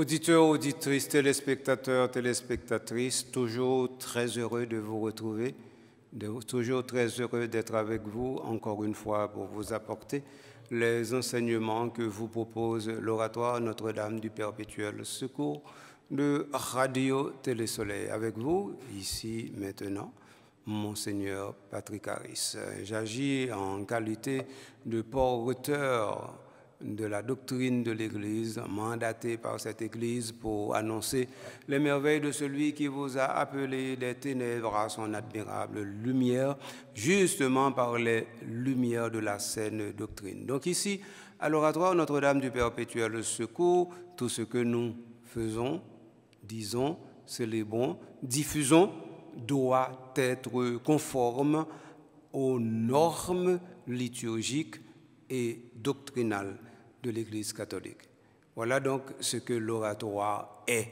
Auditeurs, auditrices, téléspectateurs, téléspectatrices, toujours très heureux de vous retrouver, toujours très heureux d'être avec vous encore une fois pour vous apporter les enseignements que vous propose l'oratoire Notre-Dame du Perpétuel Secours de Radio Télésoleil. Avec vous, ici maintenant, Monseigneur Patrick Harris. J'agis en qualité de porteur... auteur de la doctrine de l'Église, mandatée par cette Église pour annoncer les merveilles de celui qui vous a appelé des ténèbres à son admirable lumière, justement par les lumières de la saine doctrine. Donc ici, à l'oratoire Notre-Dame du Perpétuel Secours, tout ce que nous faisons, disons, célébrons, diffusons, doit être conforme aux normes liturgiques et doctrinales de l'Église catholique. Voilà donc ce que l'oratoire est.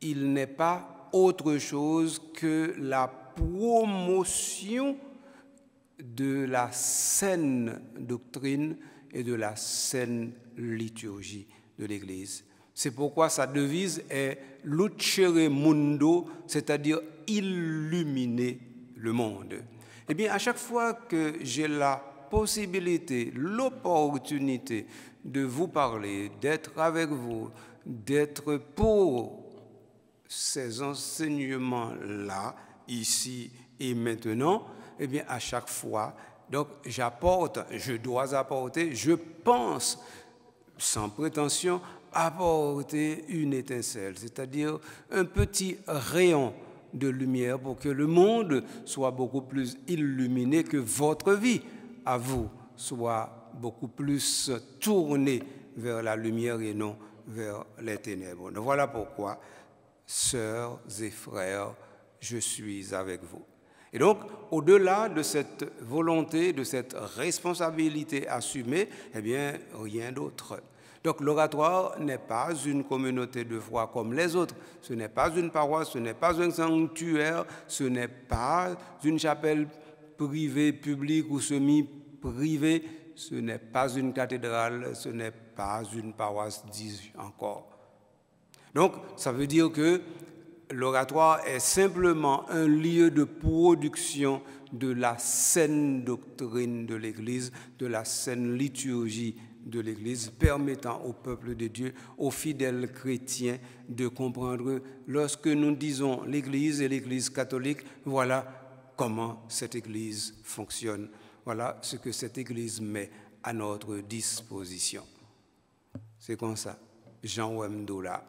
Il n'est pas autre chose que la promotion de la saine doctrine et de la saine liturgie de l'Église. C'est pourquoi sa devise est Lucere Mundo, c'est-à-dire illuminer le monde. Eh bien, à chaque fois que j'ai la possibilité, l'opportunité de vous parler, d'être avec vous, d'être pour ces enseignements-là, ici et maintenant, eh bien, à chaque fois, donc j'apporte, je dois apporter, je pense, sans prétention, apporter une étincelle, c'est-à-dire un petit rayon de lumière pour que le monde soit beaucoup plus illuminé que votre vie à vous soit beaucoup plus tourné vers la lumière et non vers les ténèbres. Donc voilà pourquoi, sœurs et frères, je suis avec vous. Et donc, au-delà de cette volonté, de cette responsabilité assumée, eh bien, rien d'autre. Donc l'oratoire n'est pas une communauté de foi comme les autres, ce n'est pas une paroisse, ce n'est pas un sanctuaire, ce n'est pas une chapelle privé, public ou semi privé ce n'est pas une cathédrale, ce n'est pas une paroisse, disent encore. Donc, ça veut dire que l'oratoire est simplement un lieu de production de la saine doctrine de l'Église, de la saine liturgie de l'Église, permettant au peuple de Dieu, aux fidèles chrétiens, de comprendre lorsque nous disons l'Église et l'Église catholique, voilà comment cette Église fonctionne. Voilà ce que cette Église met à notre disposition. C'est comme ça. Jean Wemdola.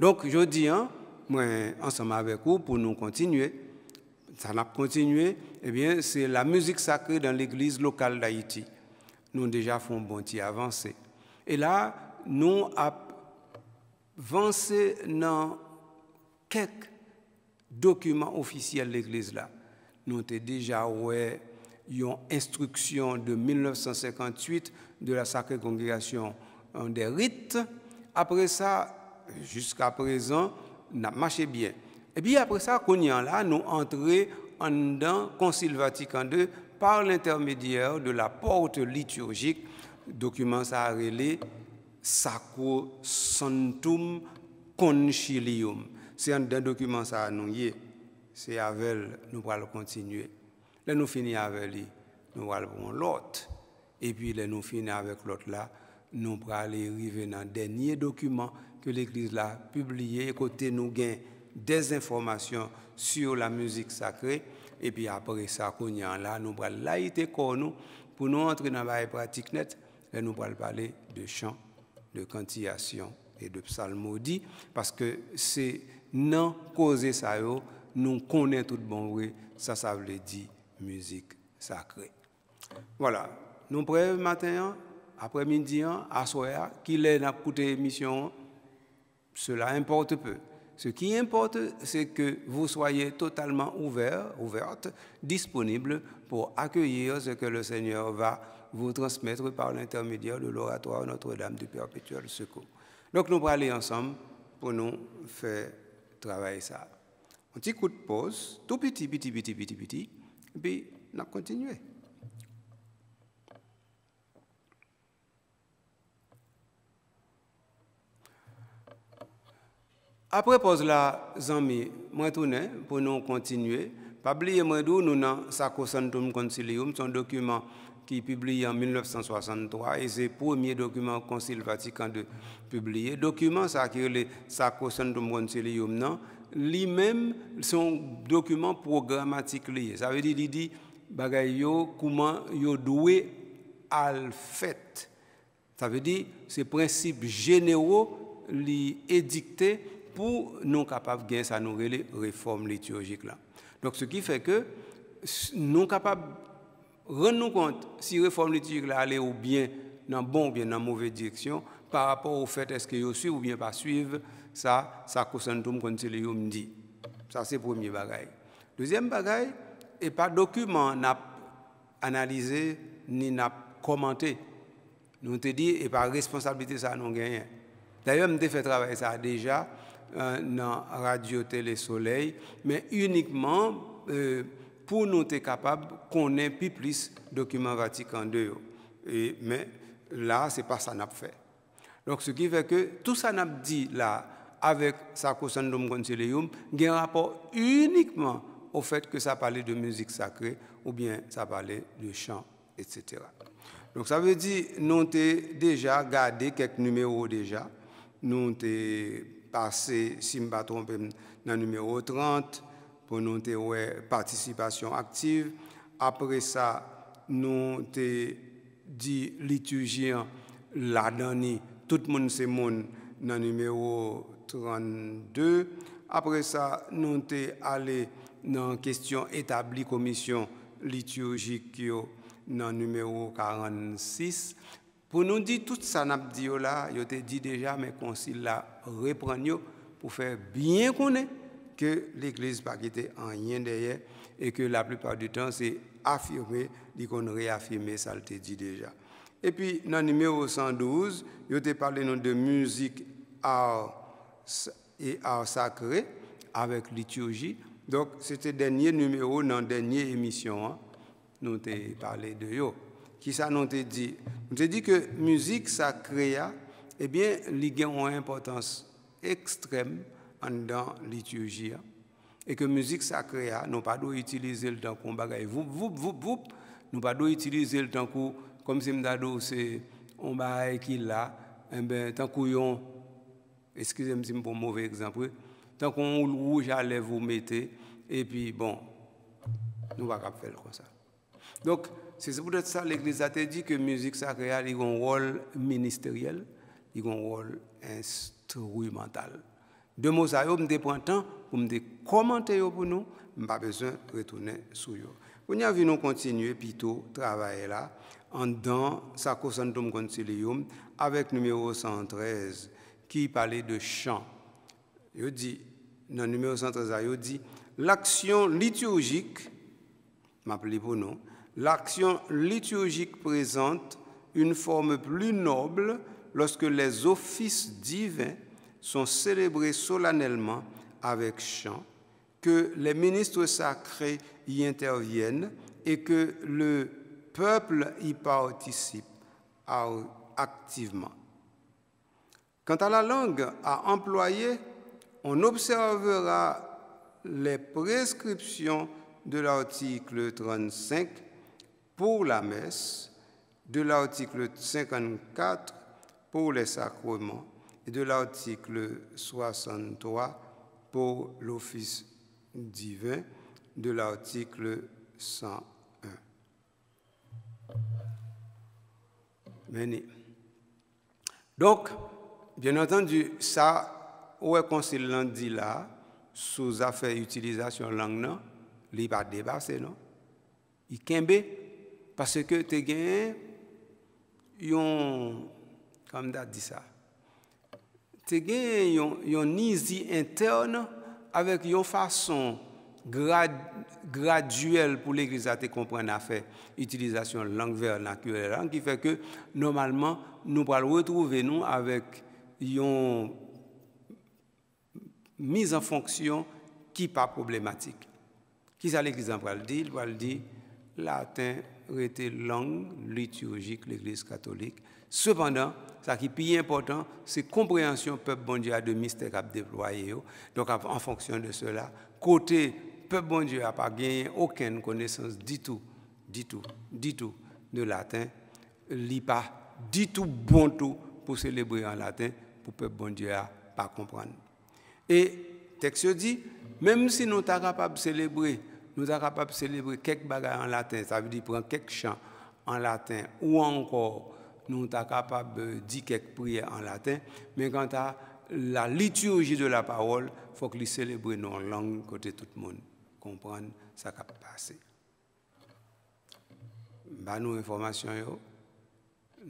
Donc, je dis, hein, moi, ensemble avec vous, pour nous continuer, ça n'a pas continué, eh bien, c'est la musique sacrée dans l'église locale d'Haïti. Nous déjà font bon petit avancer. Et là, nous avancé dans quelques documents officiels de l'église là nous avons déjà ouais une instruction de 1958 de la Sacrée Congrégation des Rites. Après ça, jusqu'à présent, n'a marché bien. Et puis après ça, nous entrons en dans Concile Vatican II par l'intermédiaire de la porte liturgique, document ça a relé Sacro Santum Concilium. C'est un document ça a c'est avec nous nous allons continuer. Là, nous finissons avec lui, nous allons prendre l'autre. Et puis, là, nous finissons avec l'autre là, nous allons arriver dans le dernier document que l'Église a publié. Écoutez, côté, nous avons des informations sur la musique sacrée. Et puis après ça, là, nous allons laïter pour nous pour nous entrer dans la pratique net, nous allons parler de chant, de cantillation et de psalmodie, parce que c'est non causer ça nous connaissons tout bon vrai, ça, ça veut dire musique sacrée. Voilà, nous prêts matin, après-midi, à soir, qu'il est dans émission, cela importe peu. Ce qui importe, c'est que vous soyez totalement ouvert, ouverte, disponible pour accueillir ce que le Seigneur va vous transmettre par l'intermédiaire de l'oratoire Notre-Dame du Perpétuel Secours. Donc nous allons aller ensemble pour nous faire travailler ça. Un petit coup de pause, tout petit, petit, petit, petit, petit, et puis on continue. continué. Après pause là, amis, moi pour nous continuer. Pas oublier moi nous avons Sacro Santum Concilium, son document qui est publié en 1963 et c'est le premier document Concile Vatican II publié. Document ça qui est le Sacro Santum Concilium non lui-même son document programmatique lié. Ça veut dire il dit bagayo comment yo doué al fait. Ça veut dire ces principes généraux li édictés pour nous capables de ça nous les réformes liturgiques là. Donc ce qui fait que nous capables rendre compte si réforme liturgique là allait ou bien dans bon ou bien dans mauvaise direction par rapport au fait est-ce que je suis ou bien pas suivre, ça, ça concerne tout le dit. Ça, c'est le premier bagaille. Deuxième bagaille, et pas document, n'a analysé ni n'a commenté. Nous te dit, et par responsabilité, ça nous gagne. D'ailleurs, nous fait travailler ça déjà euh, Radio Télé Soleil, mais uniquement euh, pour nous être capables qu'on ait plus, plus documents Vatican 2. Et, mais là, ce n'est pas ça qu'on a fait. Donc, ce qui fait que tout ça n'a dit là, avec sa Sandom Consilium, il a un rapport uniquement au fait que ça parlait de musique sacrée ou bien ça parlait de chant, etc. Donc, ça veut dire, nous avons déjà gardé quelques numéros déjà. Nous avons passé, si je ne me trompe, dans le numéro 30 pour nous participation active. Après ça, nous avons dit liturgien la dernière tout le monde, c'est monde dans numéro 32. Après ça, nous sommes allés dans la question établie commission liturgique dans numéro 46. Pour nous dire tout ça, nous dit là, je te dit déjà, mais concile là, reprend pour faire bien connaître que l'Église n'a pas en rien derrière et que la plupart du temps, c'est affirmer, dit qu'on réaffirmer, ça le dit déjà. Et puis, dans le numéro 112, il a parlé de musique, art et art sacré avec liturgie. Donc, c'était le dernier numéro dans la dernière émission. nous hein, avons parlé de yo. Qui ça nous a dit Nous avons dit que musique sacrée, hein, eh bien, il a une importance extrême dans la liturgie. Hein. et que musique sacrée, nous ne pas utiliser le temps qu'on bagaille. Vous, vous, vous, vous, nous ne pas utiliser le temps qu'on comme si m'dado c'est on bail qui là eh ben tant qu'on excusez-moi pour pour mauvais exemple tant qu'on rouge à lèvres vous mettez et puis bon nous va pas faire comme ça donc c'est pour ça l'église a dit que musique sacrée a un rôle ministériel un rôle instrumental deux mots eux, yo me prend temps pour me commenter pour nous pas besoin de retourner sur eux. On a vu nous continuer plutôt travailler là en dans Sacrosantum Concilium avec numéro 113 qui parlait de chant. Il dit, dans numéro 113, il dit l'action liturgique, m'appelez pour l'action liturgique présente une forme plus noble lorsque les offices divins sont célébrés solennellement avec chant, que les ministres sacrés y interviennent et que le peuple y participe activement. Quant à la langue à employer, on observera les prescriptions de l'article 35 pour la messe, de l'article 54 pour les sacrements et de l'article 63 pour l'office divin, de l'article 100. Donc, bien entendu, ça, où est conseil lundi là, sous affaire utilisation langue, non, il va dépasser, non? Il kembe, parce que tu gagné, yon, comme dit ça, tu gagné un yon interne avec une façon grad, graduel pour l'Église à te comprendre à faire utilisation de langue vernaculaire, hein, qui fait que normalement, nous allons retrouver nous avec une mise en fonction qui n'est pas problématique. Qui ça l'Église en va le dire Il va le dire, latin était langue liturgique l'Église catholique. Cependant, ce qui est plus important, c'est compréhension peuple mondial de mystère à déployer. Donc, en fonction de cela, côté peuple bon Dieu n'a pas gagné aucune connaissance du tout, du tout, du tout de latin. Il pas du tout bon tout pour célébrer en latin pour peuple bon Dieu n'a pas comprendre. Et texte dit, même si nous sommes capables de célébrer, nous sommes capables de célébrer quelques bagages en latin, ça veut dire prendre quelques chants en latin, ou encore nous sommes capables de dire quelques prières en latin, mais quant à la liturgie de la parole, il faut que nous célébrer en langue côté tout le monde comprendre sa qui passé. Bah, nous nous bah, yo,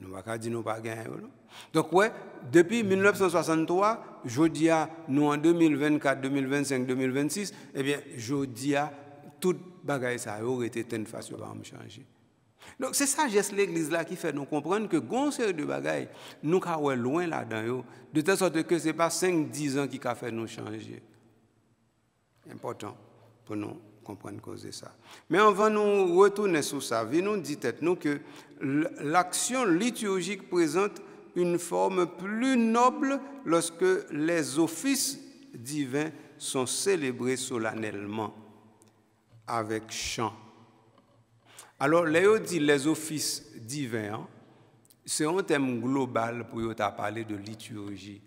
nou baka di nou pa pas yo. Donc ouais depuis 1963, jodia nous en 2024, 2025, 2026, eh bien jodia tout bagay sa a rete ten fasyo façon changer. donc c'est ça ça, l'église là qui fait nous comprendre que de bagay nous ka wè là loin yo, de telle sorte que n'est pas 5-10 ans qui fait nous nous changer. Important pour nous comprendre cause de ça. Mais avant va nous retourner sur ça. Venez nous dit nous que l'action liturgique présente une forme plus noble lorsque les offices divins sont célébrés solennellement avec chant. Alors, Léo dit les offices divins, hein, c'est un thème global pour parler de liturgie.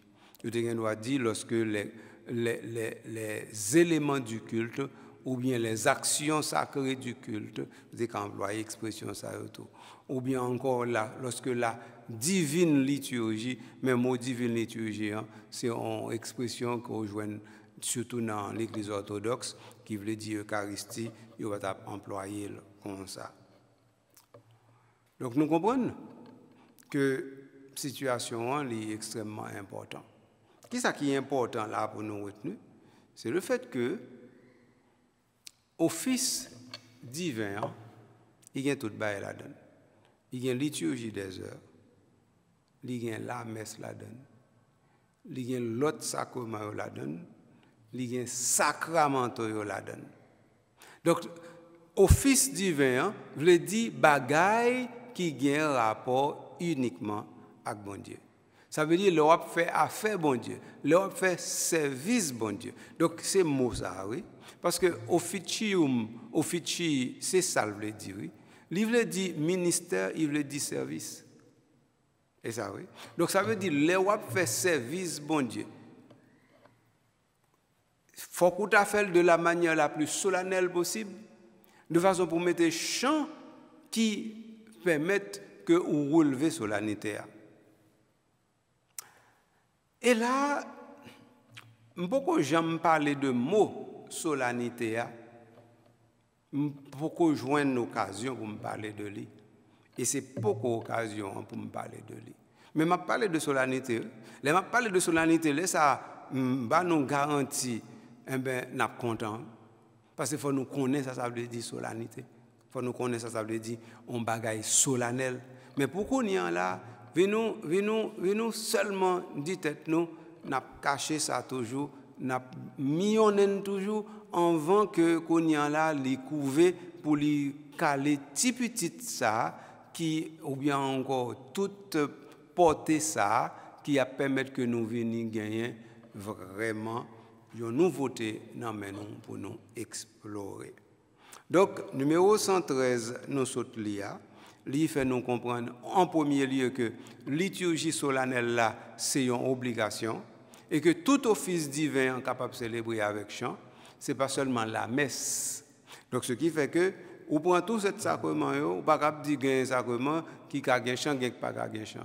Je dois dire lorsque les, les, les éléments du culte ou bien les actions sacrées du culte, vous avez employé l'expression ça tout, ou bien encore là, lorsque la divine liturgie, même au mot divine liturgie, hein, c'est une expression qu'on rejoint surtout dans l'Église orthodoxe, qui veut dire Eucharistie, il va employer comme ça. Donc nous comprenons que la situation hein, est extrêmement importante. Qu'est-ce qui est important là pour nous retenir C'est le fait que Office divin, il y a tout bail la donne. Il y a liturgie des heures. Il y a la messe la donne. Il y a l'autre sacrement la donne. Il y a sacrament la donne. Donc, office divin veut dire bagaille qui un rapport uniquement avec bon Dieu. Ça veut dire l'Europe fait affaire bon Dieu, l'Europe fait service bon Dieu. Donc c'est mot ça, oui. Parce que officium, officii, c'est ça, le veut dire. Oui. Il dit ministère, il veut dire service. Et ça, oui. Donc ça veut dire, les wap fait service, bon Dieu. Faut qu'on le de la manière la plus solennelle possible, de façon pour mettre des chants qui permettent que vous relevez solennité. Et là, beaucoup j'aime parler de mots solennité a beaucoup joindre une occasion pour me parler de lui et c'est beaucoup d'occasion pour me parler de lui mais m'a parlé de solennité hein. les m'a parlé de solennité là ça bah, nous nous garanti eh ben n'a content hein. parce qu'il faut nous connaître ça ça veut dire solennité faut nous connaître ça ça veut dire on bagaille solennel mais pourquoi nous y en là venons venons venons seulement dit tête nous n'a caché ça toujours n'a mis en toujours en que qu'on y les couver pour les caler petit petit ça qui ou bien encore toute portée ça qui a permettre que nous venions gagner vraiment une nouveauté dans nous pour nous explorer. Donc numéro 113 nous saute là lui fait nous comprendre en premier lieu que liturgie solennelle là c'est une obligation et que tout office divin est capable de célébrer avec chant, ce n'est pas seulement la messe. Donc, ce qui fait que, ou prend tout ce sacrement, on pas capable de dire un sacrement qui a un chant, qui n'a pas un chant.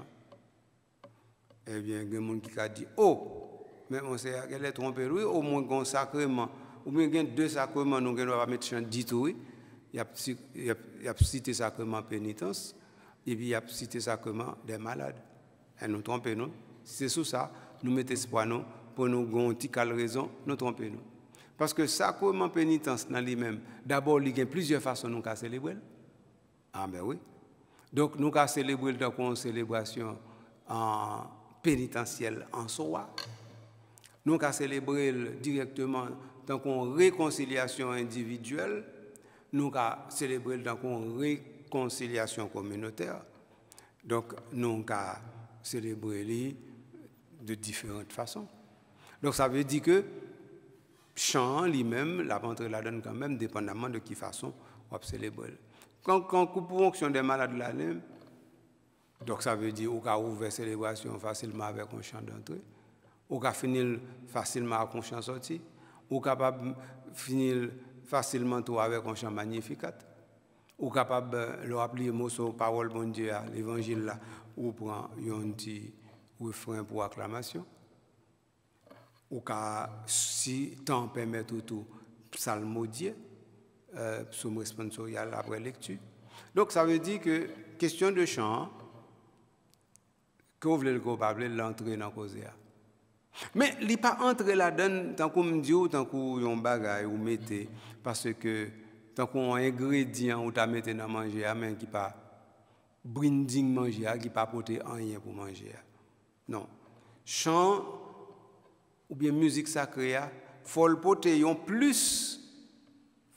Eh bien, il y a des gens qui dit, oh, mais on sait qu'elle est trompée, oui, au moins un sacrement, ou bien il y a deux sacrements, nous on ne va pas mettre chant dit tout, oui. Il y a cité sacrement pénitence, et puis il y a cité sacrement des malades. Elle eh, nous trompe, non? C'est sous ça nous mettons espoir nous, pour nous la raison, nous tromper nous. Parce que sacrement pénitence dans lui-même, d'abord, il y a plusieurs façons de nous célébrer. Ah ben oui. Donc, nous avons célébrer dans une célébration en pénitentielle en soi. Nous avons célébrer directement dans une réconciliation individuelle. Nous avons célébrer dans une réconciliation communautaire. Donc, nous avons célébré de différentes façons. Donc ça veut dire que chant lui-même, la ventre la donne quand même, dépendamment de qui façon on célèbre. Quand, quand on coupe l'onction des malades la même, donc ça veut dire qu'on ouvrir la célébration facilement avec un chant d'entrée, qu'on cas fini facilement avec un chant sorti, qu'on peut capable finir facilement tout avec un chant magnifique, ou capable euh, le mot sur parole bon Dieu, l'évangile là, ou prend un petit ou refrain pour acclamation. Ou ka, si temps permet tout, psalmodier, euh, psaume responsorial après lecture. Donc ça veut dire que question de chant, qu'on voulez le coupable, l'entrée dans cause. Mais il n'est pas entré là-dedans, tant qu'on me dit, tant qu'on bagaille ou mettez, parce que tant qu'on un ingrédient on t'a mettez dans manger, mais qui pas brinding manger, qui pas porter rien pour manger. Non. Chant ou bien musique sacrée, hein, faut le porter plus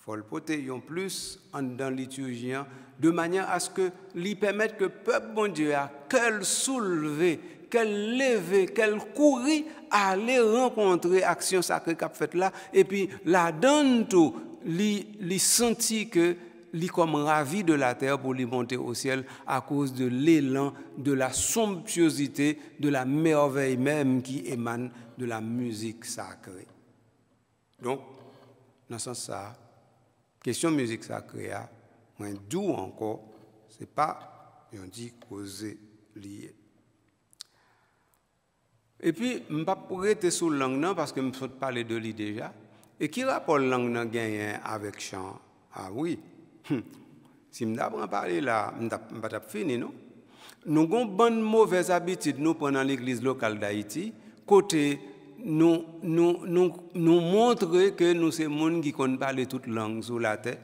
faut le yon plus en dans liturgien hein, de manière à ce que lui permette que le peuple bon Dieu a hein, qu'elle soulever, qu'elle lever, qu'elle courir aller rencontrer action sacrée qu'a fait là et puis là, donne tout lui, sentit que lit comme ravi de la terre pour lui monter au ciel à cause de l'élan, de la somptuosité, de la merveille même qui émane de la musique sacrée. Donc, dans ce sens, là question musique sacrée, moins doux encore, c'est pas, on dit, causé, lié. Et puis, je ne pas prêter sur le langue parce que je ne parler de lui déjà. Et qui rapport langue avec chant Ah oui, Hmm. Si je avons parler là, je ne pas finir, non? Nous avons bonne mauvaise habitude nous pendant l'église locale d'Haïti, côté nous, montrons que nous sommes des gens qui parlent toutes les langues sur la terre.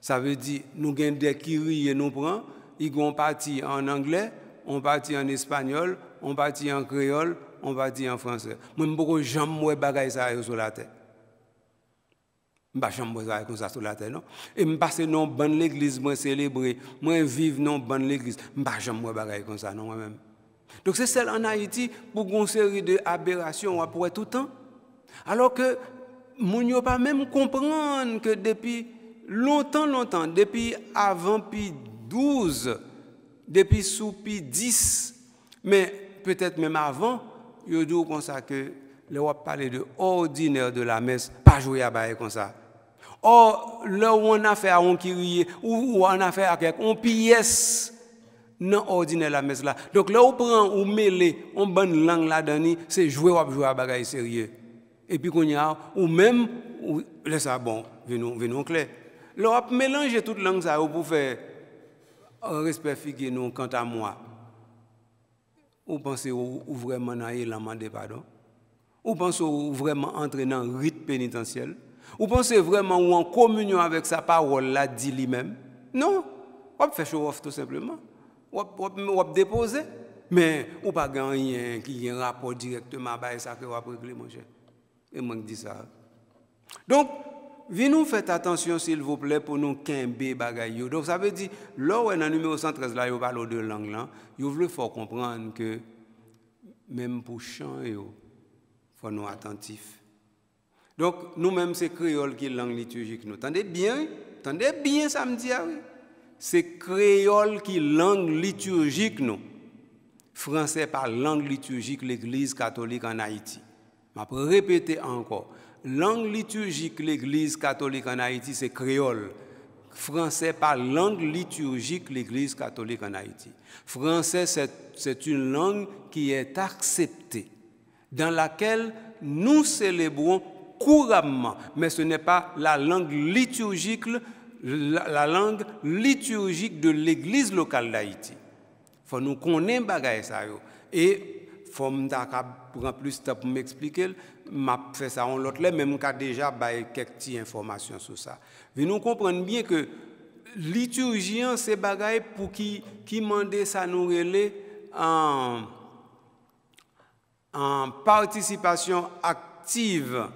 Ça veut dire, nous avons des qui et nous prenons, ils ont parti en anglais, on parti en espagnol, on parti en créole, on parti en français. Moi, je ne peux pas si ça sur la terre. Mba ne vais a faire ça sur la terre, non. E mpase non ban l'église, célébrer, je mwen vive non ban l'église. Mba je mwen bagay kon ça, non moi-même. Donc c'est celle en Haïti pour une série d'aberrations on tout le temps. Alors que ne yo pas même comprendre que depuis longtemps, longtemps, depuis avant puis 12, depuis sous puis 10, mais peut-être même avant, yo dis comme ça que les parler de ordinaire de la messe, pas jouer à bailler comme ça. Or, oh, là où on a fait à un qui ou on a fait à quelqu'un, on pièce non ordinaire la messe là. Donc là, on prend, on mêle, on bonne langue là-dedans, c'est jouer ou jouer à bagaille sérieux. Et puis qu'on y a, ou même, ou, laisse ça bon, venons, venons clair. Là, on mélange toute langue ça pour faire un oh, respect figué nous quant à moi. Ou pensez ou, vraiment à l'amende pardon? Ou pensez ou vraiment entrer dans le rite pénitentiel? Vous pensez vraiment ou en communion avec sa parole là dit lui-même Non, on fait show off tout simplement. On déposer mais ou pas gagner qui a un rapport directement avec ça que vous régler mon cher. Et moi dis ça. Donc nous faites attention s'il vous plaît pour nous qu'un bébé Donc ça veut dire là dans le numéro 113 là, il parle de langue là, il faut comprendre que même pour chant il faut nous attentifs donc, nous-mêmes, c'est créole qui est langue liturgique. Nous tendez bien, tendez bien samedi, ah oui. C'est créole qui est langue liturgique, nous. Français par langue liturgique, l'Église catholique en Haïti. Je vais répéter encore. Langue liturgique, l'Église catholique en Haïti, c'est créole. Français par langue liturgique, l'Église catholique en Haïti. Français, c'est une langue qui est acceptée, dans laquelle nous célébrons couramment, mais ce n'est pas la langue liturgique, la, langue liturgique de l'Église locale d'Haïti. Il faut nous connaître ça. Et il faut prendre plus temps pour m'expliquer. Je fais ça en l'autre, même si déjà quelques informations sur ça. Mais nous comprendre bien que liturgien, c'est bagaille pour qui, qui mandait ça nous relais en, en participation active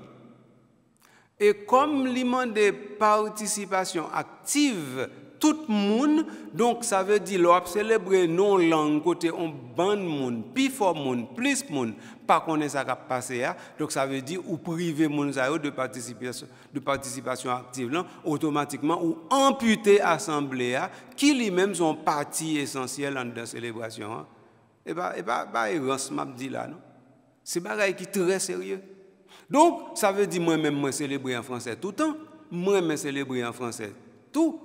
et comme de participation active, tout le monde, donc ça veut dire l'on célébrer non langue côté on bande monde, plus fort monde, plus monde, pas qu'on est ça qui passé hein. donc ça veut dire ou priver monde de participation de participation active automatiquement ou amputer assemblée hein, qui lui-même sont partie essentielle dans la célébration. Hein. Et pas bah, et pas m'a dit là non. C'est bagaille qui est très sérieux. Donc, ça veut dire moi-même, moi, célébrer en français tout le temps. Moi-même, célébrer en français tout.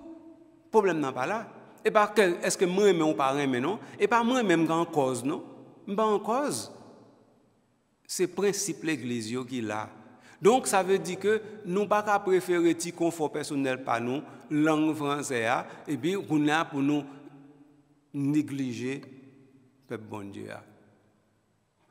problème n'est pas là. Et quel est-ce que moi-même, on parle non Et par moi-même, grand cause, non Pas en cause. C'est le principe de l'Église qui l'a. Donc, ça veut dire que nous pas préférer le confort personnel par nous, langue française, et puis on a pour nous négliger le peuple bon Dieu.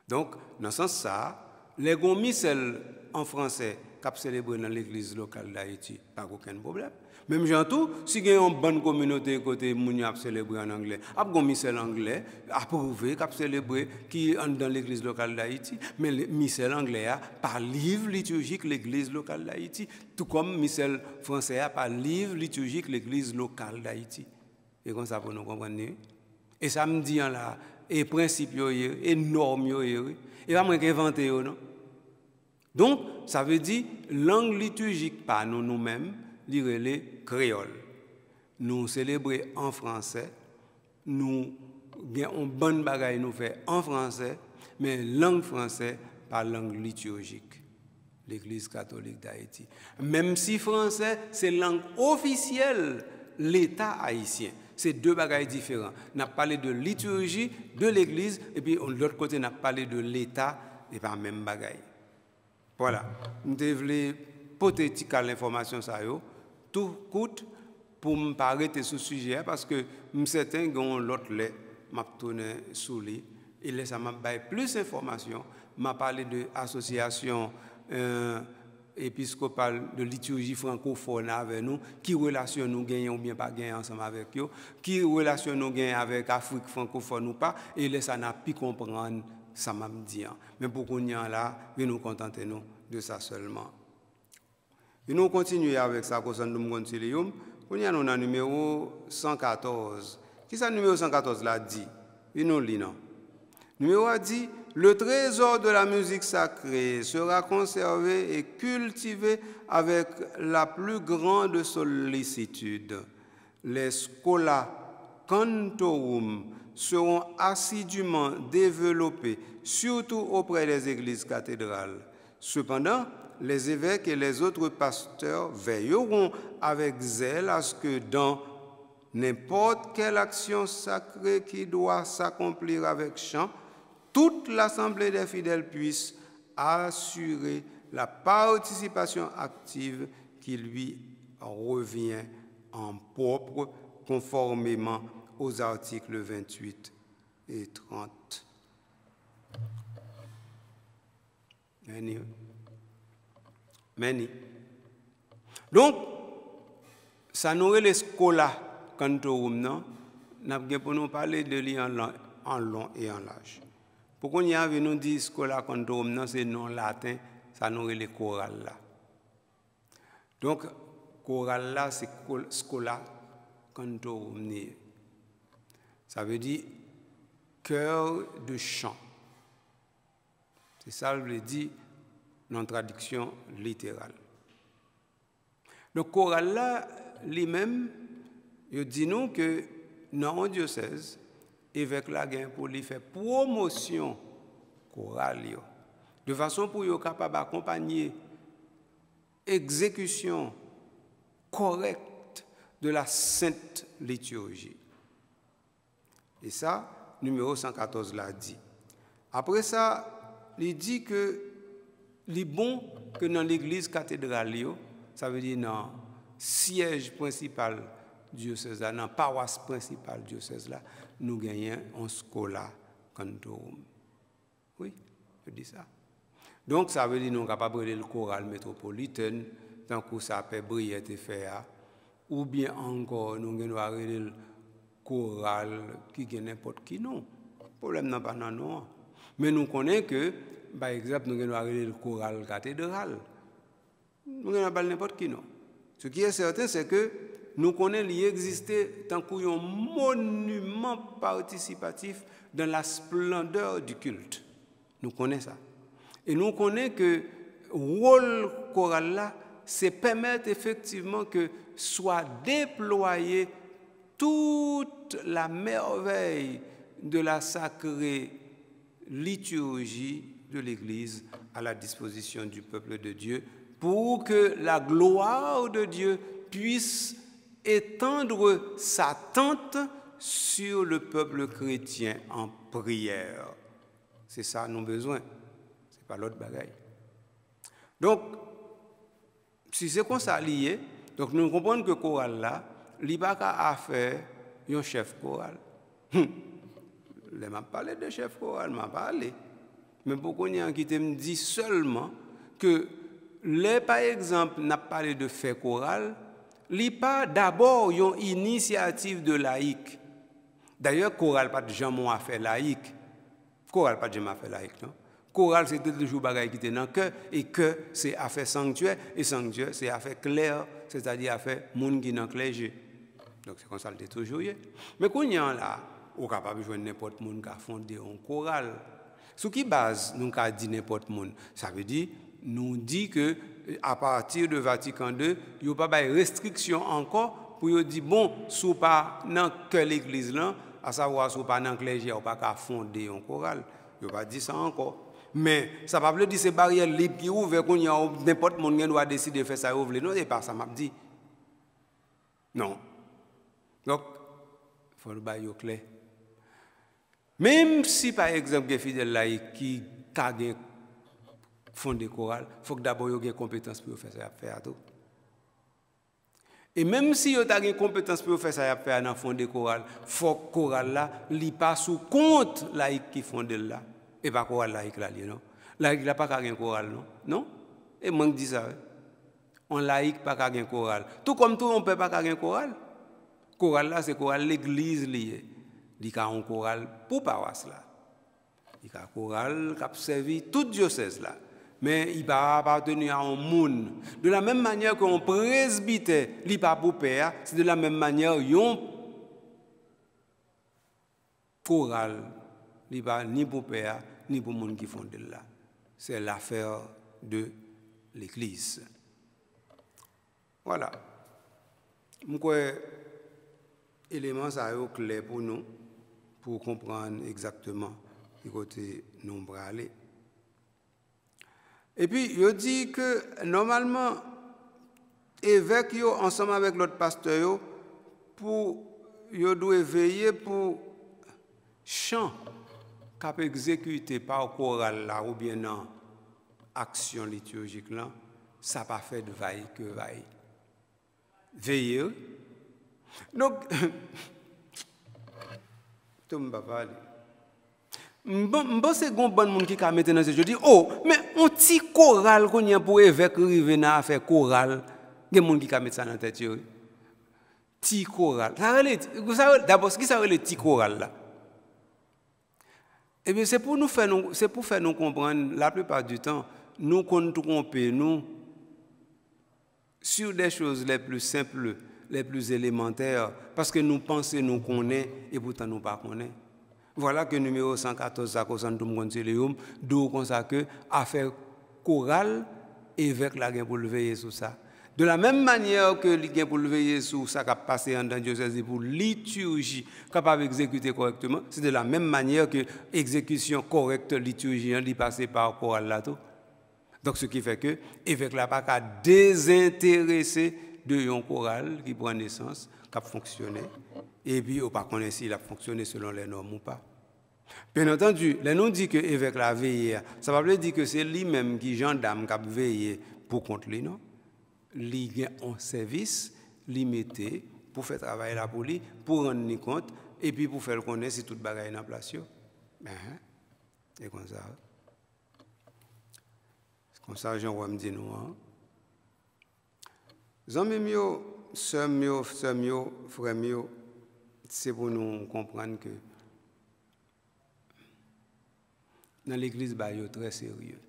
Donc, dans ce sens, ça, les missiles en français cap célébré dans l'église locale d'Haïti, pas aucun problème. Même j'en tout, si y a une bonne communauté côté a célébré en anglais, a gon missel anglais approuvé cap célébré qui dans l'église locale d'Haïti, mais le missel anglais a hein, par livre liturgique l'église locale d'Haïti, tout comme missel français a hein, par livre liturgique l'église locale d'Haïti. Et comme ça pour nous Et ça me dit en hein, là et principe et norme il va me réinventer oh, non? Donc, ça veut dire langue liturgique, par nous nous-mêmes, les créole. Nous célébrons en français, nous avons une bonne bagaille nous fait en français, mais langue française, par langue liturgique. L'Église catholique d'Haïti. Même si français, c'est langue officielle, l'État haïtien. C'est deux bagailles différents. On a parlé de liturgie, de l'Église, et puis de l'autre côté, on a parlé de l'État, et pas même bagaille. Voilà. Nous devons pothétique l'information, ça y Tout coûte pour me parler de ce sujet, hein, parce que certains ont l'autre lait, m'a tourné sous lui, et là, ça m'a plus d'informations. m'a parlé de association. Euh, épiscopal de liturgie francophone avec nous, qui relation nous gagnons ou bien pas gagnons ensemble avec eux, qui relation nous gagnons avec Afrique francophone ou pas, et là ça n'a plus comprendre ça m'a dit. Hein. Mais pour qu'on y en là, nous nous contentons de ça seulement. Et nous continuons avec ça nous concilium. Nous avons le numéro 114. Qui ça numéro 114 là dit? Et nous Numéro a dit le trésor de la musique sacrée sera conservé et cultivé avec la plus grande sollicitude. Les scola cantorum seront assidûment développés, surtout auprès des églises cathédrales. Cependant, les évêques et les autres pasteurs veilleront avec zèle à ce que dans n'importe quelle action sacrée qui doit s'accomplir avec chant, toute l'Assemblée des fidèles puisse assurer la participation active qui lui revient en propre conformément aux articles 28 et 30. Donc, ça n'aurait les scolas quand on n'a pas nous parler de lui en long et en large. Pourquoi qu'on y ait, nous dit scola non c'est non latin, ça nourrit le « choral là. Donc, choral là, c'est scola condomnir. Ça veut dire cœur de chant. C'est ça le dit dans traduction littérale. Le choral là, lui-même, il dit nous que dans un diocèse, évêque Laguerre pour lui faire promotion chorale. De façon pour être capable d'accompagner exécution correcte de la sainte liturgie. Et ça, numéro 114 l'a dit. Après ça, il dit que les bon que dans l'église cathédrale, ça veut dire dans le siège principal diocèse là, dans la paroisse principale diocèse là, nous gagnons un scola cantorum. Oui, je dis ça. Donc ça veut dire que nous sommes capables de le choral métropolitain, tant que ça peut briller et faire, ou bien encore nous avons le choral qui gagne n'importe qui non. Problème n'est pas non. Mais nous connaissons que, par exemple, nous avons le choral cathédral. Nous avons n'importe qui non. Ce qui est certain, c'est que nous connaissons l'existence d'un monument participatif dans la splendeur du culte. Nous connaissons ça. Et nous connaissons que le rôle choral là, c'est permettre effectivement que soit déployée toute la merveille de la sacrée liturgie de l'Église à la disposition du peuple de Dieu pour que la gloire de Dieu puisse étendre sa tente sur le peuple chrétien en prière. C'est ça nos besoins, n'est pas l'autre bagaille. Donc, si c'est qu'on ça lié, donc nous comprenons que chorale là, il pas fait faire un chef choral. Il m'a parlé de chef choral, m'a parlé. Mais beaucoup il y a me dit seulement que les par exemple n'a parlé de fait choral, li pas d'abord une initiative de laïque. D'ailleurs, chorale pas de jamais a fait laïque. Chorale pas de jamais a fait laïque, non? Chorale, c'est toujours bagaille qui était dans le cœur, et que c'est affaire sanctuaire, et sanctuaire, c'est affaire claire, c'est-à-dire affaire monde qui dans Donc c'est comme ça que toujours. Mais quand on a là, on pas capable de n'importe qui qui a fondé un chorale. Sur qui base nous a dit n'importe qui Ça veut dire, nous dit que à partir de Vatican II, il n'y a pas de restriction encore pour dire, bon, ce n'est pas dans que l'Église là, à savoir ce n'est pas dans il clergé, a pas qu'à fonder un choral. Il n'y a pas dit ça encore. Mais ça ne veut pas dire que c'est barrière libre qui ouvre, qu'on y a n'importe qui doit décider de faire ça, ouvre. Non, n'est pas ça, m'a dit. Non. Donc, il faut le bailler clair. Même si, par exemple, les fidèles qui ont fonder chorale, il faut que d'abord vous ayez des compétences pour faire ça, faire tout. Et même si vous avez des compétences pour faire ça, faire dans fonder chorale, il faut que chorale là, li pas sous compte laïque qui fonde là. Et pas chorale laïque là, non. Laïque là, pas qu'à une chorale, non. Non? Et moi, je dis ça. On hein. laïque pas qu'à une chorale. Tout comme tout, on ne peut pas qu'à une chorale. Chorale là, c'est chorale l'église liée. Hein. Il y a un chorale pour paroisse là. Il y a un chorale qui a servi tout diocèse là mais il va appartenir à un monde. De la même manière qu'un presbytère, il pas pour père, c'est de la même manière un choral, il pas ni pour père, ni pour le monde qui de là. C'est l'affaire de l'Église. Voilà. Je crois élément ça est clair pour nous, pour comprendre exactement côté nous aller. Et puis, il dit que normalement, évêque, ensemble avec l'autre pasteur, pour, yo doit veiller pour chant peut exécuté par choral là ou bien en action liturgique là, ça pas fait de veille que vaille. Veiller. Donc, tout me va Bon gon bon moun ki dans mette nan se dis, oh, y un pour choral qu'on a pour évêque qui nan à faire choral !» Il y a mette sa nan tet yo. Ti ça ce qui sa le petit D'abord, là Eh bien, c'est pour nous faire, c'est pour faire nous comprendre, la plupart du temps, nous qu'on tromper, nous, sur des choses les plus simples, les plus élémentaires, parce que nous pensons nous connaissons et pourtant nous ne connaissons pas. Voilà que numéro 114, ça concerne tout le monde, d'où on que affaire chorale, évêque la gain pour le veiller sur ça. De la même manière que la gain pour le veiller sur ça qui a passé en dans diocèse pour liturgie capable exécutée correctement, c'est de la même manière que l'exécution correcte liturgie est hein, passer par chorale là tout. Donc ce qui fait que l'évêque la pas qu'à désintéresser de un chorale qui prend naissance qui a fonctionné, et puis on ne pas s'il a fonctionné selon les normes ou pas. Bien entendu, les nous dit que l'évêque l'a veillé, ça ne veut pas dire que c'est lui-même qui gendarme qui a veillé pour contre lui, non. a un service limité pour faire travailler la police, pour rendre compte, et puis pour faire connaître si tout le bagarre est en place. Ben, hein? c'est comme ça. C'est comme ça, Jean-Roi me dit nous. Hein? mieux sœurs, mieux c'est pour nous comprendre que dans l'Église, c'est bah, très sérieux.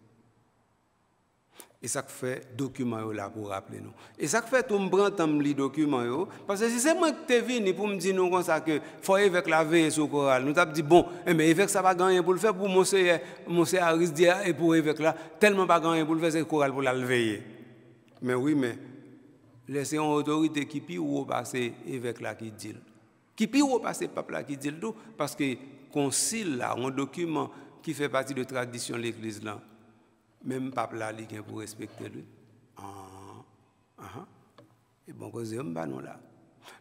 Et ça fait document là pour rappeler nous. Et ça fait tout prend en les documents parce que si c'est moi qui t'es venu pour me dire non comme ça que faut avec la veille sur choral. Nous avons dit bon, mais eh ben, évêque ça va gagner pour le faire pour M. monsieur et pour évêque là, tellement pas gagner pour le faire c'est corral pour la veiller. Mais oui, mais laissez une autorité qui peut passé évêque là qui dit. Qui peut passé, pape là qui dit tout, parce que concile là, un document qui fait partie de la tradition de l'Église là, même pape là, il pour respecter lui. Ah, ah, ah. et bon, cause non là.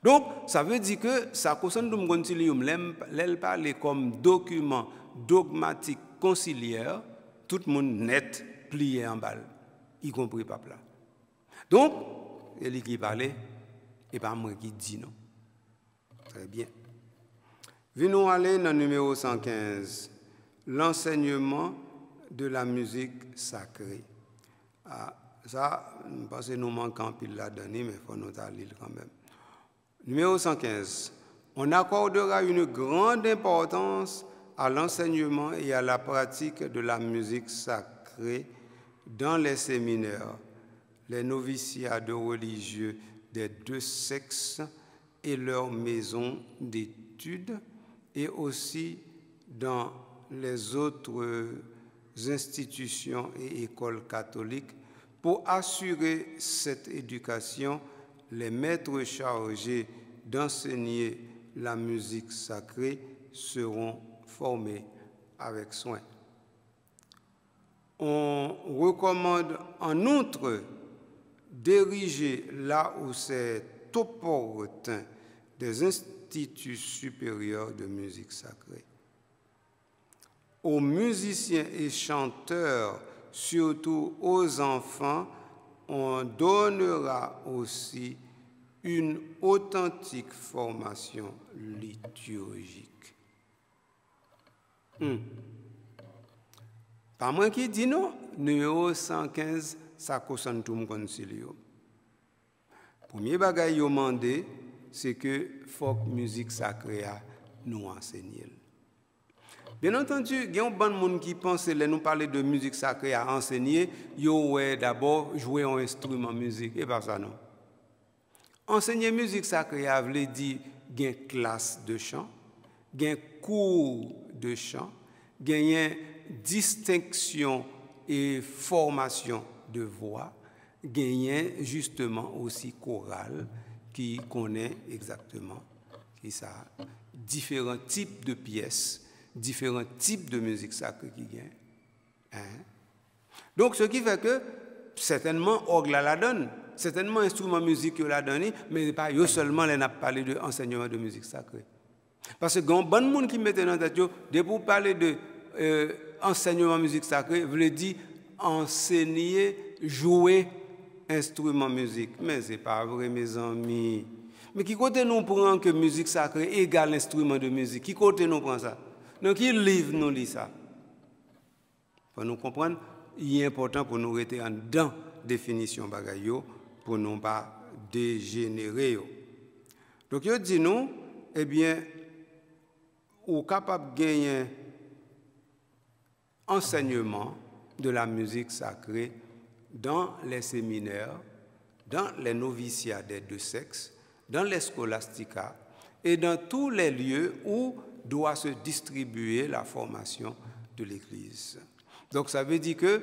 Donc, ça veut dire que ça concerne le concilium, l'elle parle comme document dogmatique conciliaire, tout le monde net plié en balle, y compris pape là. Donc, c'est lui qui parlait, et pas moi qui dis non. Très bien. Venons aller dans le numéro 115, l'enseignement de la musique sacrée. Ah, ça, je pense que nous manquons pile la donnée, mais il faut nous aller quand même. Numéro 115, on accordera une grande importance à l'enseignement et à la pratique de la musique sacrée dans les séminaires les noviciats de religieux des deux sexes et leurs maisons d'études, et aussi dans les autres institutions et écoles catholiques pour assurer cette éducation, les maîtres chargés d'enseigner la musique sacrée seront formés avec soin. On recommande en outre dériger là où c'est opportun des instituts supérieurs de musique sacrée. Aux musiciens et chanteurs, surtout aux enfants, on donnera aussi une authentique formation liturgique. Hmm. Pas moins qui dit non, numéro 115. Sacrosanctum Le Premier bagage demandé, c'est que folk musique sacrée nous enseigne. Bien entendu, il y a beaucoup de gens qui pense que nous parler de musique sacrée à enseigner, il d'abord jouer un instrument musique. Et pas ça, non. Enseigner musique sacrée, c'est veut dire qu'il classe de chant, qu'il cours de chant, qu'il distinction et formation de voix, gagnait justement aussi chorale qui connaît exactement qui ça, différents types de pièces, différents types de musique sacrée qui gagne. Hein. Donc, ce qui fait que, certainement, orgue la donne, certainement, instrument musique la donne, mais pas seulement, les n'a parlé de enseignement de musique sacrée. Parce que, bon bon monde qui mettait dans la tête, pour parler de euh, enseignement musique sacrée, le dit enseigner, jouer instrument musique. Mais ce n'est pas vrai, mes amis. Mais qui côté nous prend que musique sacrée égale instrument de musique Qui côté nous prend ça donc qui livre nous lit ça Pour nous comprendre, il est important pour nous rester en dedans définition bagaille pour non pas dégénérer. Donc, il dit nous, eh bien, au capable de gagner enseignement de la musique sacrée dans les séminaires, dans les noviciats des deux sexes, dans les scolastica et dans tous les lieux où doit se distribuer la formation de l'Église. Donc ça veut dire que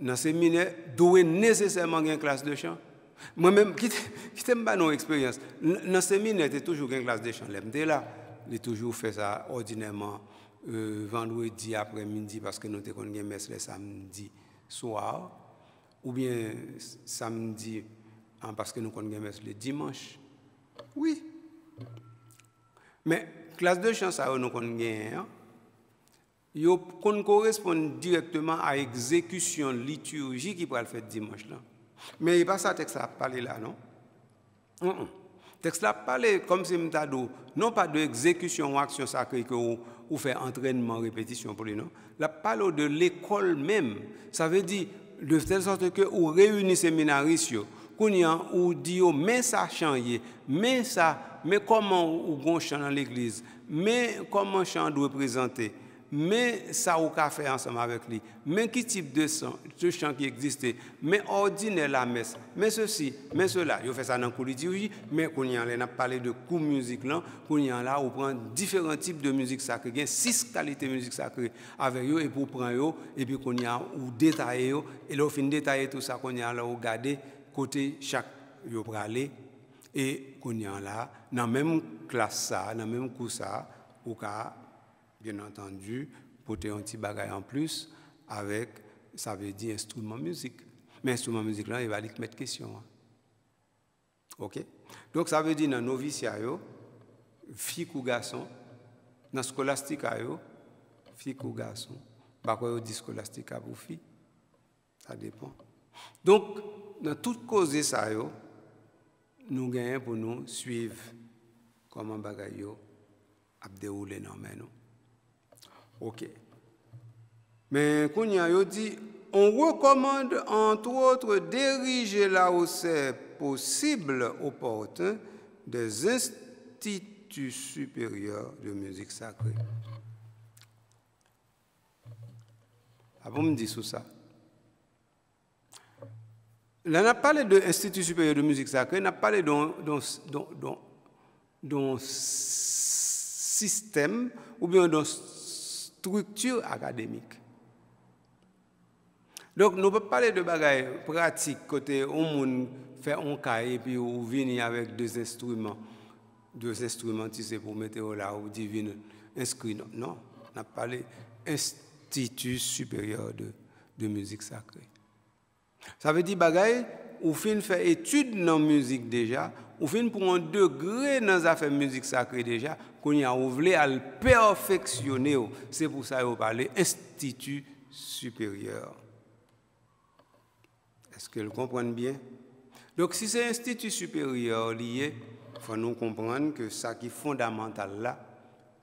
dans le séminaire, doit nécessairement avoir une classe de chant. Moi-même, qui t'aime pas nos expériences, dans le séminaire, a toujours une classe de chant. J'étais là, a toujours fait ça ordinairement euh, vendredi après-midi parce que nous avons une messe le samedi soir, ou bien samedi hein, parce que nous avons une messe le dimanche. Oui. Mais classe de chant, ça, nous avons hein. yo qu'on correspond directement à exécution liturgique qui pourrait le faire dimanche là. Mais il pas ça texte à parler là non. Le Texte là parler comme si m'tado non pas de exécution ou action sacrée que ou faire entraînement, répétition pour les nom. La parole de l'école même. Ça veut dire, de telle sorte que vous réunissez séminaristes, ou dit, mais ça a mais ça, mais comment on chante dans l'église, mais comment chant doit présenter mais ça au café fait ensemble avec lui, mais quel type de, sang, de chant qui existait, mais ordinaire la messe, mais ceci, mais cela. Il fait ça dans le cours liturgie, mais qu'on y a parlé de cours musique là, qu'on y a là, on prend différents types de musique sacrée, il y a six qualités de musique sacrée avec eux, et pour prendre eux, et puis qu'on y a ou eux, et là, fin détailler tout ça, qu'on y a là, on côté chaque, yo aller, et qu'on y a là, dans la même classe dans la même cours ça, ou cas bien entendu, porter un petit bagage en plus avec, ça veut dire instrument musique. Mais instrument musique là, il va mettre question. Hein. OK Donc ça veut dire dans noviciat filles ou garçon, dans scolastique filles ou garçons. Pas bah, quoi dit scolastique pour filles. Ça dépend. Donc dans toute cause ça nous gagnons pour nous suivre comment choses a déroulé dans nous. OK. Mais Kounia dit, on recommande entre autres d'ériger là où c'est possible, portes hein, des instituts supérieurs de musique sacrée. Avant ah, me dit tout ça. Là, on a parlé de l'Institut supérieur de musique sacrée, on a parlé d'un système ou bien d'un structure académique. Donc, nous pouvons parler de bagailles pratiques, côté où on fait un cahier puis on vient avec deux instruments, deux instruments, tu sais, pour mettre au là, ou divine, inscrit. Non, on a parlé Institut supérieur de, musique sacrée. Ça veut dire bagaille, ou fin fait étude dans musique déjà, ou fin pour un degré dans affaire musique sacrée déjà, qu'on y a voulu à le perfectionner. C'est pour ça qu'on parle institut supérieur. Est-ce que vous comprenez bien? Donc si c'est institut supérieur lié, il faut nous comprendre que ça qui est fondamental là,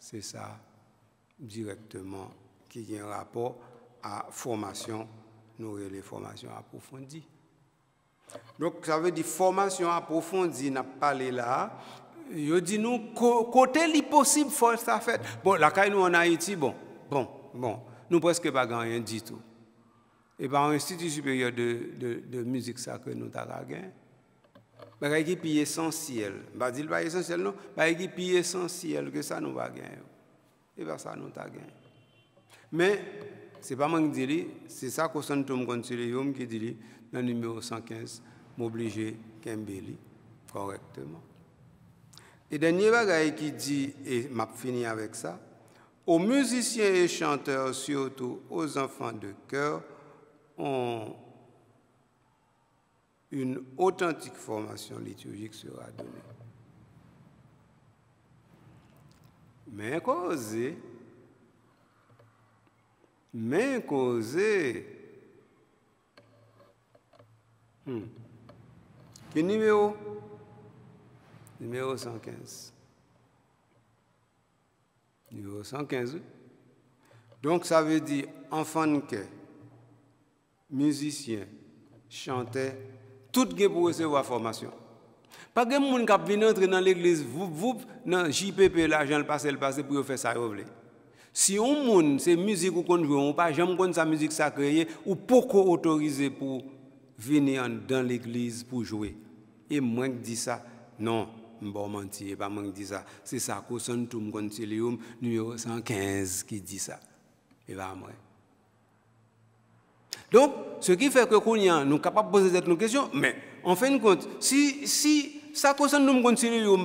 c'est ça directement qui a un rapport à formation, nous les formations approfondie. Donc, ça veut dire formation approfondie, n'a parlé là. Je dis nous, côté l'impossible, faut ça fait. Bon, la caille, nous en Haïti, bon, bon, bon, nous presque pas gagné du tout. Et par un institut supérieur de, de, musique, ça que nous avons gagné. Mais qui est essentiel. Je ne dis essentiel, non. Mais bah, qui est essentiel que ça nous va gagner. Et bien, bah, ça nous a gagné. Mais, c'est pas moi qui dis, c'est ça que Santum Consilium qui dit dans le numéro 115, m'obliger qu'un correctement. Et dernier bagaille qui dit, et m'a fini avec ça, aux musiciens et chanteurs, surtout aux enfants de cœur, une authentique formation liturgique sera donnée. Mais oser? mais causé. Hmm. Quel numéro Numéro 115. Numéro 115. Donc ça veut dire enfant que musicien, chanteur, tout qui pour recevoir formation. Pas de monde qui vient entrer dans l'église, vous, vous, dans JPP, l'argent le passé, le passé, pour faire ça, vous voulez. Si on monde, c'est musique ou qu'on joue, on pas jamais qu'on sa musique sacrée, ou pourquoi autorisé pour venir dans l'église pour jouer. Et moi qui dis ça, non, pas mentir, pas moi qui dis ça. C'est ça qu'on Santum Concilium numéro 115 qui dit ça. Et va moi. Donc, ce qui fait que nous sommes capables de poser cette question, mais en fin de compte, si, si ça concerne nous,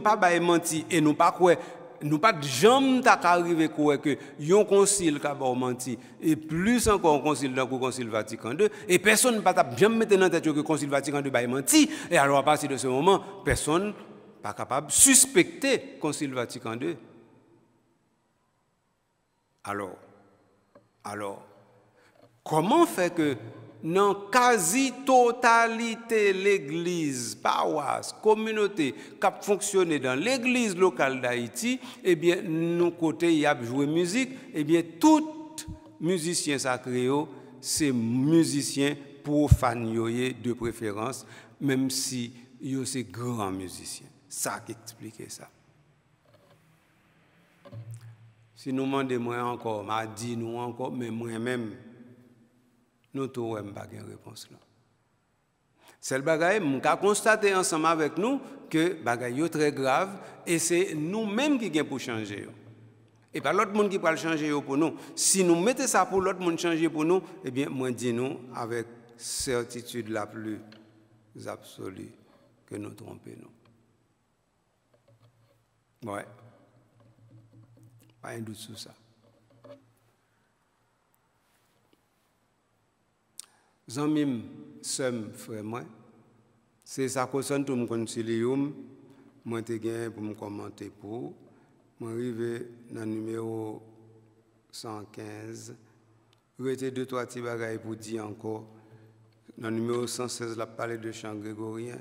pas mentir et nous pas croire nous pas jamais t'a arrivé quoi que un concile a menti et plus encore un concile dans le concile Vatican II et personne pas jamais mettre dans tête que le concile Vatican II a menti et alors à partir de ce moment personne pas capable de suspecter le concile Vatican II alors alors comment faire que non quasi totalité l'église, paroisse, communauté qui fonctionné dans l'église locale d'Haïti, eh bien, nous côté, il y a joué musique, eh bien, tout musiciens sacré, c'est musiciens profané de préférence, même si yo c'est grand musicien. Ça qui ça. Si nous demandons encore, m'a dit nous encore, mais moi-même, nous ne n'avons pas de réponse. C'est le bagaille, nous avons constaté ensemble avec nous que le est très grave et c'est nous-mêmes qui avons pour changer. Et pas l'autre monde qui peut le changer pour nous. Si nous mettons ça pour l'autre monde changer pour nous, eh bien, moi dis nous avec certitude la plus absolue que nous trompons nous. Ouais. Pas un doute sur ça. sommes mim sem frè mwen, se sa kosan tou m Je youm, mwen te gen pou m komante pou, mwen rive nan numero 115, rete de 3 ti bagay pou anko, numéro 116 la pale de chants grégorien.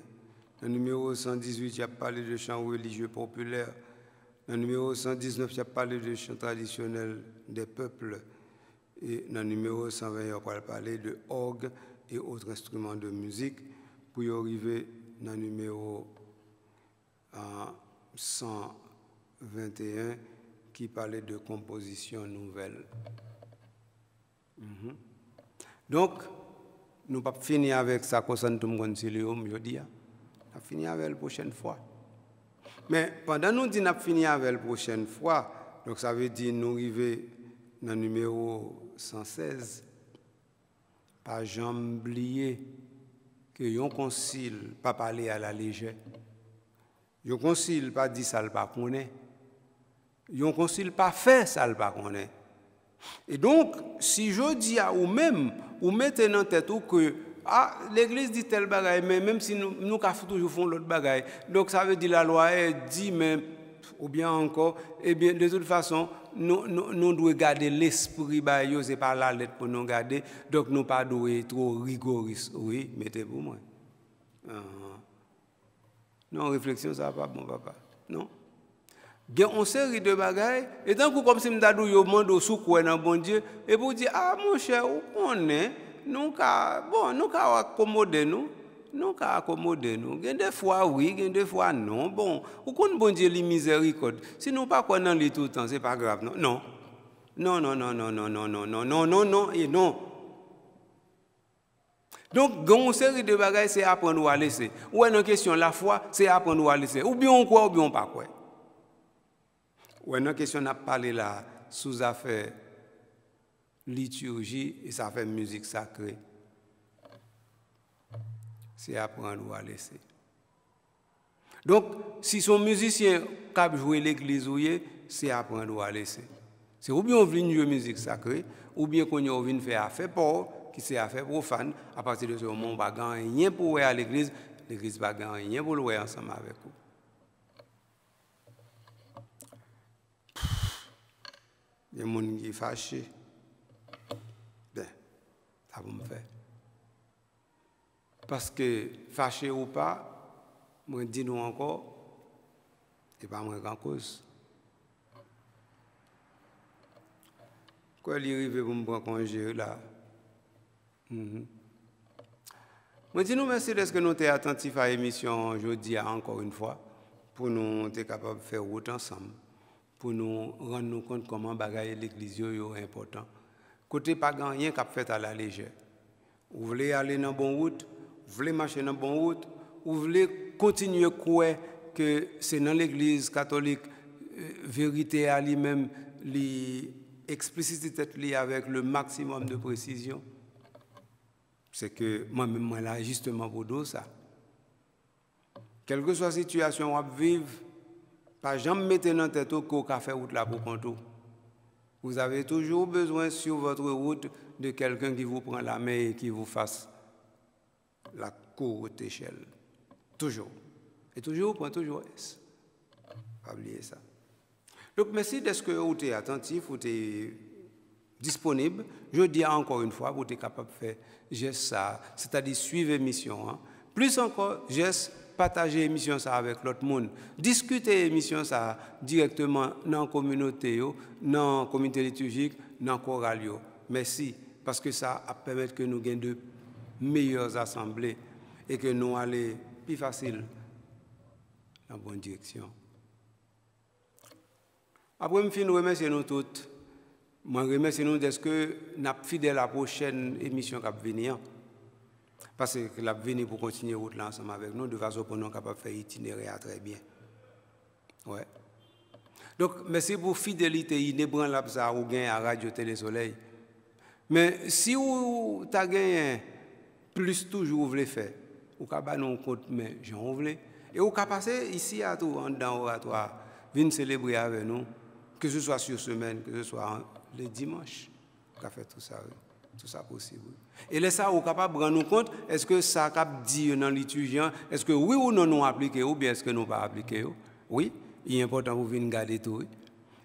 le numéro 118 je pale de chants religieux populaire, le numéro 119 je pale de chant traditionnels des peuples. Et dans le numéro 120, on va parler de orgue et autres instruments de musique. Pour y arriver dans le numéro 121, euh, qui parlait de composition nouvelle. Mhm. Donc, nous pas finir avec ça Concilium, je dis. Hein. On fini avec la prochaine fois. Mais pendant nous disons qu'on fini avec la prochaine fois, donc ça veut dire nous arriver dans le numéro 116 par Jean que que yon konsil pas parler à la légère. yon konsil pa di pas pa concile yon konsil ça le pas pa est Et donc, si je dis à vous-même, ou mettre en tête que l'Église dit tel bagaille, mais même si nous, nous toujours l'autre bagaille, donc ça veut dire la loi dit, même ou bien encore, eh bien, de toute façon, nous, nous, nous devons garder l'esprit, bah, ce pas la lettre pour nous garder, donc nous pas être trop rigoristes. Oui, mettez pour moi. Ah. Non, réflexion, ça va pas bon, papa. Non? Bien, on série de bagailles, et tant que comme si m'dadou yo monde sou quoi dans hein, bon Dieu, et pour dire, ah, mon cher, on est, nous, bon, nous, accommoder nous nous quand nous. Il y a des fois oui, il y a des fois non. Bon, ou qu'on bon Dieu les miséricorde. Si nous pas quoi dans les tout temps, c'est pas grave. Non. Non. Non non non non non non non non non non non et non. Donc, une série de bagages, c'est apprendre à laisser. Ou une question, la foi, c'est apprendre à laisser. Ou bien on croit, ou bien on pas quoi. Ou une question, on a parlé là, sous affaire liturgie et ça fait musique sacrée c'est apprendre ou à laisser. Donc, si son musicien cap jouer l'église c'est apprendre ou à laisser. C'est ou bien on vient jouer musique sacrée, ou bien qu'on vient faire affaire pour, qui c'est affaire profane, à partir de ce moment, on va gagner rien pour aller à l'église, l'église va gagner rien pour le ensemble avec vous. Il y a des gens qui sont fâchés. Bien, ça va me faire. Parce que, fâché ou pas, moi dis nous encore, n'est pas moins grand cause. Quoi, il arrive pour me prendre congé là, mm dis nous merci de ce que nous sommes attentifs à l'émission aujourd'hui encore une fois, pour nous être capables de faire route ensemble, pour nous rendre nous compte comment l'église est important. Côté pas rien qu'à fait à la légère. Vous voulez aller dans la bonne route, voulez marcher dans la bonne route, ou voulez continuer à croire que c'est dans l'Église catholique, euh, vérité à lui-même, l'explicité avec le maximum de précision, c'est que moi-même, moi là, justement pour dos ça. Quelle que soit la situation où vivez, pas jamais mettre dans tête qu'au café route là pour Vous avez toujours besoin sur votre route de quelqu'un qui vous prend la main et qui vous fasse la courte échelle. Toujours. Et toujours, point toujours S. Pas oublier ça. Donc, merci d'être que attentif, d'être disponible. Je dis encore une fois, vous êtes capable de faire geste ça, c'est-à-dire suivre l'émission. Hein. Plus encore, geste partager l'émission ça avec l'autre monde, discuter l'émission ça directement dans la communauté, dans la communauté liturgique, dans le choral. Merci, parce que ça permet que nous gagnions de meilleures assemblées et que nous allons plus facile dans la bonne direction. Après, je remercier nous toutes. Je remercie nous ce que nous fidèles à la prochaine émission qui va venir. Parce que la venir pour continuer route là ensemble avec nous, de façon pour nous faire itinéraire très bien. Ouais. Donc, merci pour la fidélité inébranlable ça vous à Radio Télé Soleil. Mais si vous avez gagné plus toujours vous faire. Ou pas nous compte mais j'en voulais et ou pouvez passer ici à tout en dans oratoire, venir célébrer avec nous que ce soit sur semaine, que ce soit le dimanche. Vous faire tout ça tout ça possible. Et là ça ou capable compte est-ce que ça cap dit dans l'étudiant, hein? est-ce que oui ou non nous appliquer ou bien est-ce que nous pas appliquer Oui, il est important vous venir garder tout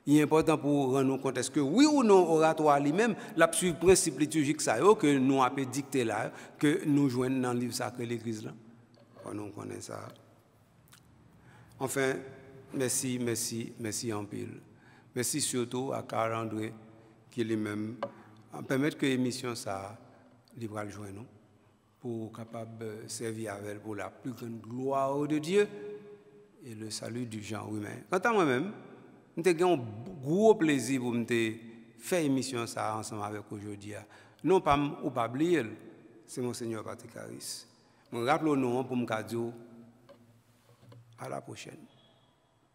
il est important pour rendre compte est-ce que oui ou non oratoire lui-même l'a principe liturgique ça oh, que nous avons dicté là que nous joignons dans le livre sacré l'église là oh, nous connaît ça enfin merci merci merci en pile merci surtout à Carl André qui lui-même permettre que l'émission ça libre joindre nous pour capable de euh, servir avec elle pour la plus grande gloire de Dieu et le salut du genre humain. Quant à moi-même, nous avons un gros plaisir pour faire émission ça ensemble avec aujourd'hui. Hein. Non pas ou pas oublier, c'est Monseigneur Patrick Harris. Je rappelle le nom pour me dire à la prochaine.